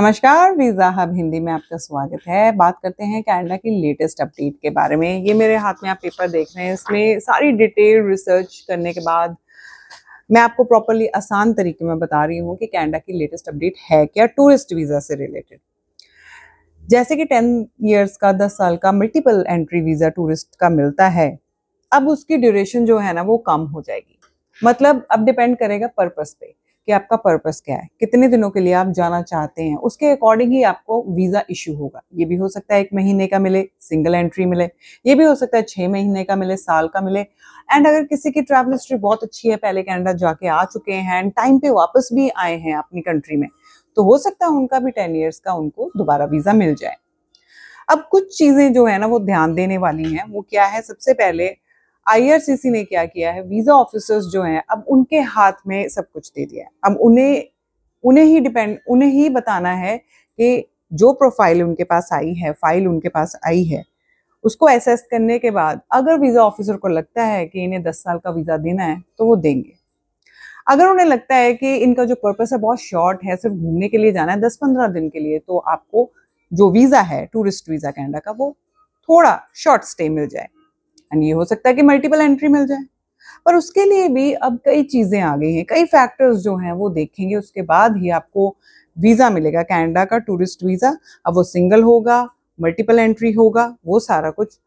नमस्कार visa hub Hindi में आपका स्वागत है बात करते हैं कनाडा की लेटेस्ट अपडेट के बारे में ये मेरे हाथ में आप पेपर देख रहे हैं इसमें सारी डिटेल रिसर्च करने के बाद मैं आपको प्रॉपरली आसान तरीके में बता रही हूँ कि कनाडा की लेटेस्ट अपडेट है क्या टूरिस्ट वीज़ा से रिलेटेड जैसे कि टेन ईयर्स का दस साल का मल्टीपल एंट्री वीज़ा टूरिस्ट का मिलता है अब उसकी ड्यूरेशन जो है ना वो कम हो जाएगी मतलब अब डिपेंड करेगा पर्पज़ पे कि आपका पर्पस क्या है कितने दिनों के लिए आप जाना चाहते हैं उसके अकॉर्डिंग ही आपको वीज़ा इशू होगा ये भी हो सकता है एक महीने का मिले सिंगल एंट्री मिले ये भी हो सकता है छह महीने का मिले साल का मिले एंड अगर किसी की ट्रैवल हिस्ट्री बहुत अच्छी है पहले कैनेडा जाके आ चुके हैं एंड टाइम पे वापस भी आए हैं अपनी कंट्री में तो हो सकता है उनका भी टेन ईयर्स का उनको दोबारा वीज़ा मिल जाए अब कुछ चीज़ें जो है ना वो ध्यान देने वाली हैं वो क्या है सबसे पहले आईआरसीसी ने क्या किया है वीजा ऑफिसर्स जो हैं अब उनके हाथ में सब कुछ दे दिया है अब उन्हें उन्हें ही डिपेंड उन्हें ही बताना है कि जो प्रोफाइल उनके पास आई है फाइल उनके पास आई है उसको एसेस करने के बाद अगर वीज़ा ऑफिसर को लगता है कि इन्हें दस साल का वीज़ा देना है तो वो देंगे अगर उन्हें लगता है कि इनका जो पर्पस है बहुत शॉर्ट है सिर्फ घूमने के लिए जाना है दस पंद्रह दिन के लिए तो आपको जो वीज़ा है टूरिस्ट वीज़ा कैनेडा का वो थोड़ा शॉर्ट स्टे मिल जाए एंड ये हो सकता है कि मल्टीपल एंट्री मिल जाए पर उसके लिए भी अब कई चीज़ें आ गई हैं कई फैक्टर्स जो हैं वो देखेंगे उसके बाद ही आपको वीज़ा मिलेगा कैनेडा का टूरिस्ट वीज़ा अब वो सिंगल होगा मल्टीपल एंट्री होगा वो सारा कुछ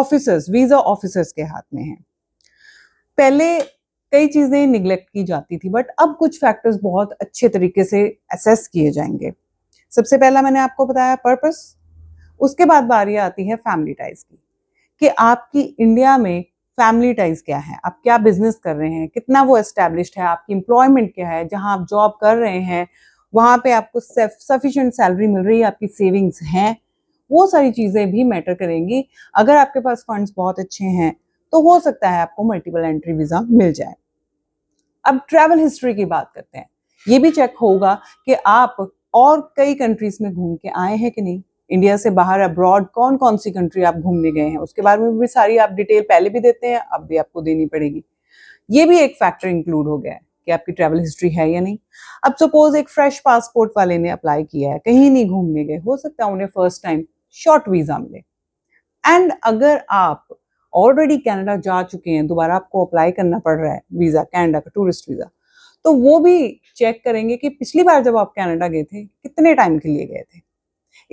ऑफिसर्स वीज़ा ऑफिसर्स के हाथ में है पहले कई चीज़ें निगलेक्ट की जाती थी बट अब कुछ फैक्टर्स बहुत अच्छे तरीके से असेस किए जाएंगे सबसे पहला मैंने आपको बताया पर्पस उसके बाद बारी आती है फैमिली टाइज की कि आपकी इंडिया में फैमिली टाइज क्या है आप क्या बिजनेस कर रहे हैं कितना वो एस्टेब्लिश है आपकी एम्प्लॉयमेंट क्या है जहाँ आप जॉब कर रहे हैं वहाँ पे आपको सफिशेंट सैलरी मिल रही है आपकी सेविंग्स हैं वो सारी चीज़ें भी मैटर करेंगी अगर आपके पास फंड्स बहुत अच्छे हैं तो हो सकता है आपको मल्टीपल एंट्री वीज़ा मिल जाए अब ट्रैवल हिस्ट्री की बात करते हैं ये भी चेक होगा कि आप और कई कंट्रीज में घूम के आए हैं कि नहीं इंडिया से बाहर अब्रॉड कौन कौन सी कंट्री आप घूमने गए हैं उसके बारे में भी सारी आप डिटेल पहले भी देते हैं अब भी आपको देनी पड़ेगी ये भी एक फैक्टर इंक्लूड हो गया है कि आपकी ट्रैवल हिस्ट्री है या नहीं अब सपोज एक फ्रेश पासपोर्ट वाले ने अप्लाई किया है कहीं नहीं घूमने गए हो सकता है उन्हें फर्स्ट टाइम शॉर्ट वीजा मिले एंड अगर आप ऑलरेडी कनाडा जा चुके हैं दोबारा आपको अप्लाई करना पड़ रहा है वीजा कनाडा का टूरिस्ट वीजा तो वो भी चेक करेंगे कि पिछली बार जब आप कनाडा गए थे कितने टाइम के लिए गए थे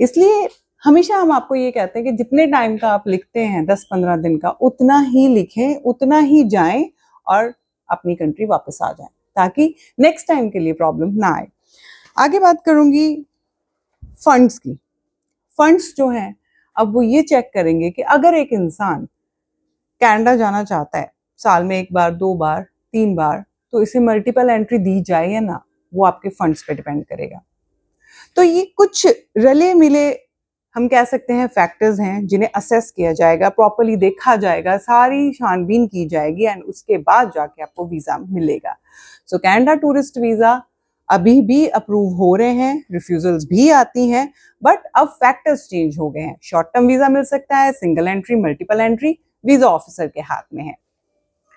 इसलिए हमेशा हम आपको ये कहते हैं कि जितने टाइम का आप लिखते हैं दस पंद्रह दिन का उतना ही लिखें उतना ही जाएं और अपनी कंट्री वापस आ जाएं ताकि नेक्स्ट टाइम के लिए प्रॉब्लम ना आए आगे बात करूंगी फंड्स की फंड्स जो हैं अब वो ये चेक करेंगे कि अगर एक इंसान कैनेडा जाना चाहता है साल में एक बार दो बार तीन बार तो इसे मल्टीपल एंट्री दी जाए या ना वो आपके फंड्स पे डिपेंड करेगा तो ये कुछ रले मिले हम कह सकते हैं फैक्टर्स हैं जिन्हें असेस किया जाएगा प्रॉपरली देखा जाएगा सारी छानबीन की जाएगी एंड उसके बाद जाके आपको वीज़ा मिलेगा सो कैनेडा टूरिस्ट वीज़ा अभी भी अप्रूव हो रहे हैं रिफ्यूजल्स भी आती हैं बट अब फैक्टर्स चेंज हो गए हैं शॉर्ट टर्म वीज़ा मिल सकता है single entry multiple entry visa officer के हाथ में है